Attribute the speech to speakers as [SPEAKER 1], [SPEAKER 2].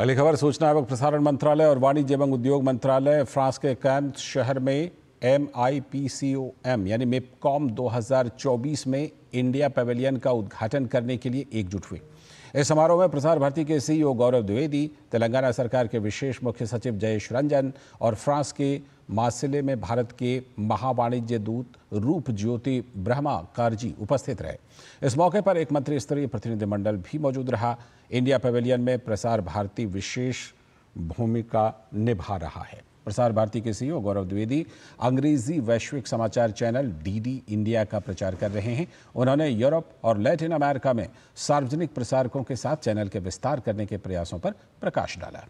[SPEAKER 1] अगली खबर सूचना एवं प्रसारण मंत्रालय और वाणिज्य एवं उद्योग मंत्रालय फ्रांस के कैम्प शहर में M I P C O M यानी मेपकॉम 2024 में इंडिया पवेलियन का उद्घाटन करने के लिए एकजुट हुए इस समारोह में प्रसार भारती के सीईओ e गौरव द्विवेदी तेलंगाना सरकार के विशेष मुख्य सचिव जयेश रंजन और फ्रांस के मासिले में भारत के महावाणिज्य दूत रूप ज्योति ब्रह्मा कारजी उपस्थित रहे इस मौके पर एक मंत्री स्तरीय प्रतिनिधिमंडल भी मौजूद रहा इंडिया पवेलियन में प्रसार भारती विशेष भूमिका निभा रहा है प्रसार भारती के सीईओ गौरव द्विवेदी अंग्रेजी वैश्विक समाचार चैनल डीडी इंडिया का प्रचार कर रहे हैं उन्होंने यूरोप और लैटिन अमेरिका में सार्वजनिक प्रसारकों के साथ चैनल के विस्तार करने के प्रयासों पर प्रकाश डाला